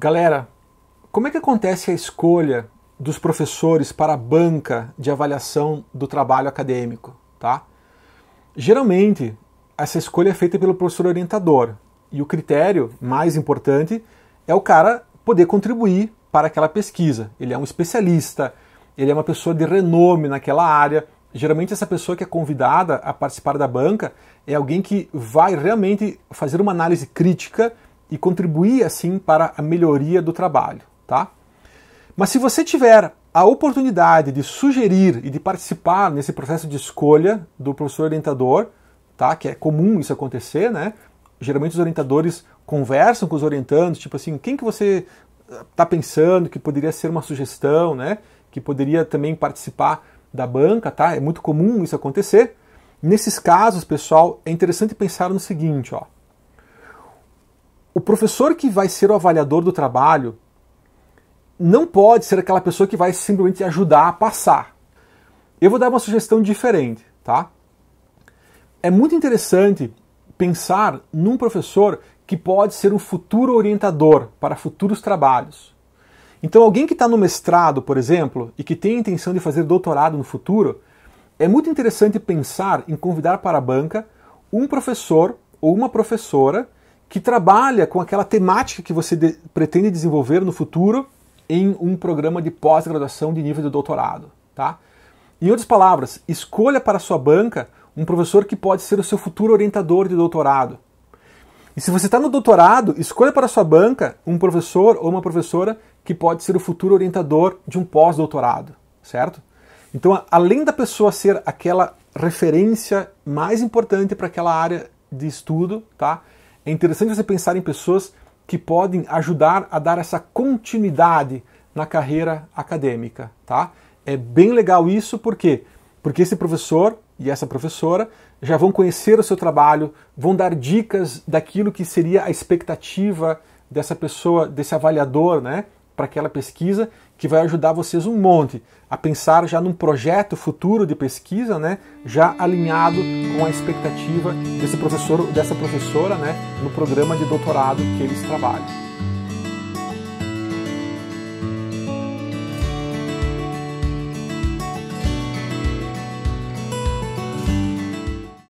Galera, como é que acontece a escolha dos professores para a banca de avaliação do trabalho acadêmico, tá? Geralmente, essa escolha é feita pelo professor orientador, e o critério mais importante é o cara poder contribuir para aquela pesquisa. Ele é um especialista, ele é uma pessoa de renome naquela área. Geralmente, essa pessoa que é convidada a participar da banca é alguém que vai realmente fazer uma análise crítica e contribuir assim para a melhoria do trabalho, tá? Mas se você tiver a oportunidade de sugerir e de participar nesse processo de escolha do professor orientador, tá? Que é comum isso acontecer, né? Geralmente os orientadores conversam com os orientandos, tipo assim, quem que você está eh, pensando que poderia ser uma sugestão, né? Que poderia também participar da banca, tá? É muito comum isso acontecer. Nesses casos, pessoal, é interessante pensar no seguinte, ó o professor que vai ser o avaliador do trabalho não pode ser aquela pessoa que vai simplesmente ajudar a passar. Eu vou dar uma sugestão diferente, tá? É muito interessante pensar num professor que pode ser um futuro orientador para futuros trabalhos. Então, alguém que está no mestrado, por exemplo, e que tem a intenção de fazer doutorado no futuro, é muito interessante pensar em convidar para a banca um professor ou uma professora que trabalha com aquela temática que você de, pretende desenvolver no futuro em um programa de pós-graduação de nível de doutorado, tá? Em outras palavras, escolha para sua banca um professor que pode ser o seu futuro orientador de doutorado. E se você está no doutorado, escolha para sua banca um professor ou uma professora que pode ser o futuro orientador de um pós-doutorado, certo? Então, além da pessoa ser aquela referência mais importante para aquela área de estudo, tá? É interessante você pensar em pessoas que podem ajudar a dar essa continuidade na carreira acadêmica, tá? É bem legal isso porque porque esse professor e essa professora já vão conhecer o seu trabalho, vão dar dicas daquilo que seria a expectativa dessa pessoa, desse avaliador, né? para aquela pesquisa que vai ajudar vocês um monte a pensar já num projeto futuro de pesquisa, né, já alinhado com a expectativa desse professor, dessa professora, né, no programa de doutorado que eles trabalham.